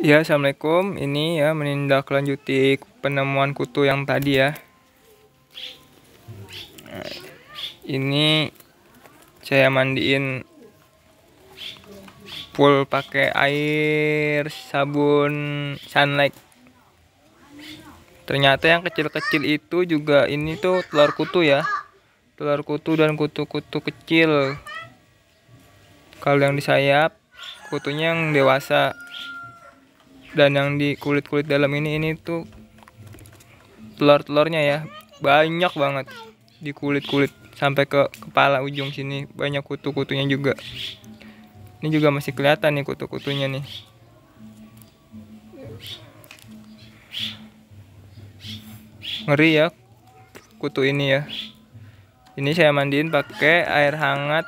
Ya, Assalamualaikum. Ini ya menindaklanjuti penemuan kutu yang tadi ya. Ini saya mandiin full pakai air sabun sunlight. Ternyata yang kecil-kecil itu juga ini tuh telur kutu ya. Telur kutu dan kutu-kutu kecil. Kalau yang di sayap, kutunya yang dewasa dan yang di kulit-kulit dalam ini ini tuh telur-telurnya ya banyak banget di kulit-kulit sampai ke kepala ujung sini banyak kutu-kutunya juga ini juga masih kelihatan nih kutu-kutunya nih ngeri ya kutu ini ya ini saya mandiin pakai air hangat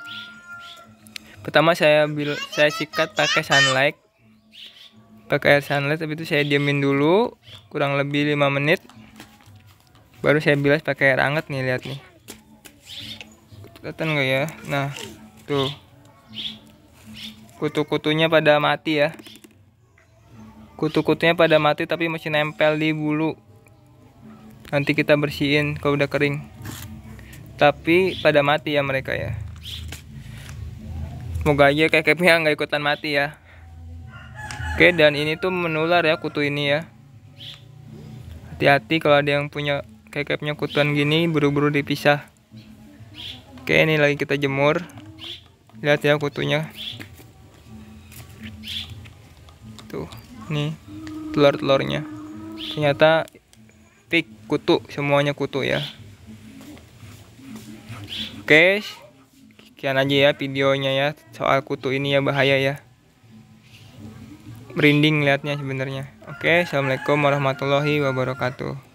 pertama saya bil saya sikat pakai sunlight pakai air sunlight tapi itu saya diamin dulu kurang lebih 5 menit baru saya bilas pakai air hangat nih lihat nih kelihatan nggak ya nah tuh kutu-kutunya pada mati ya kutu-kutunya pada mati tapi masih nempel di bulu nanti kita bersihin kalau udah kering tapi pada mati ya mereka ya semoga aja kayak kepnya nggak ikutan mati ya Oke, dan ini tuh menular ya kutu ini ya. Hati-hati kalau ada yang punya kekepnya kutuan gini, buru-buru dipisah. Oke, ini lagi kita jemur. Lihat ya kutunya. Tuh, nih telur-telurnya. Ternyata pik kutu, semuanya kutu ya. Oke, sekian aja ya videonya ya soal kutu ini ya bahaya ya merinding liatnya sebenarnya. Oke, assalamualaikum warahmatullahi wabarakatuh.